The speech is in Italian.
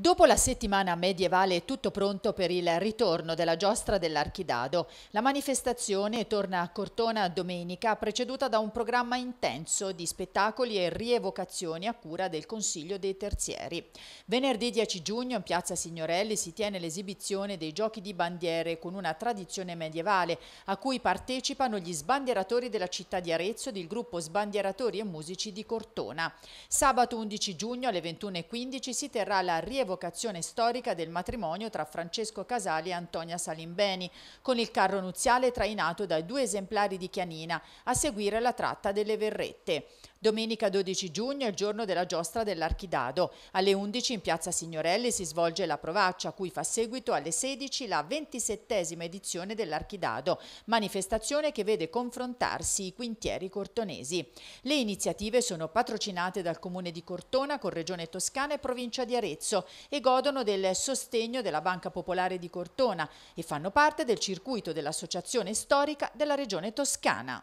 Dopo la settimana medievale è tutto pronto per il ritorno della giostra dell'Archidado. La manifestazione torna a Cortona domenica, preceduta da un programma intenso di spettacoli e rievocazioni a cura del Consiglio dei Terzieri. Venerdì 10 giugno in Piazza Signorelli si tiene l'esibizione dei giochi di bandiere con una tradizione medievale, a cui partecipano gli sbandieratori della città di Arezzo ed il gruppo Sbandieratori e Musici di Cortona. Sabato 11 giugno alle 21.15 si terrà la rievocazione rievocazione storica del matrimonio tra Francesco Casali e Antonia Salimbeni, con il carro nuziale trainato da due esemplari di Chianina, a seguire la tratta delle Verrette. Domenica 12 giugno è il giorno della giostra dell'Archidado. Alle 11 in piazza Signorelli si svolge la provaccia, a cui fa seguito alle 16 la 27esima edizione dell'Archidado, manifestazione che vede confrontarsi i quintieri cortonesi. Le iniziative sono patrocinate dal Comune di Cortona con Regione Toscana e Provincia di Arezzo e godono del sostegno della Banca Popolare di Cortona e fanno parte del circuito dell'Associazione Storica della Regione Toscana.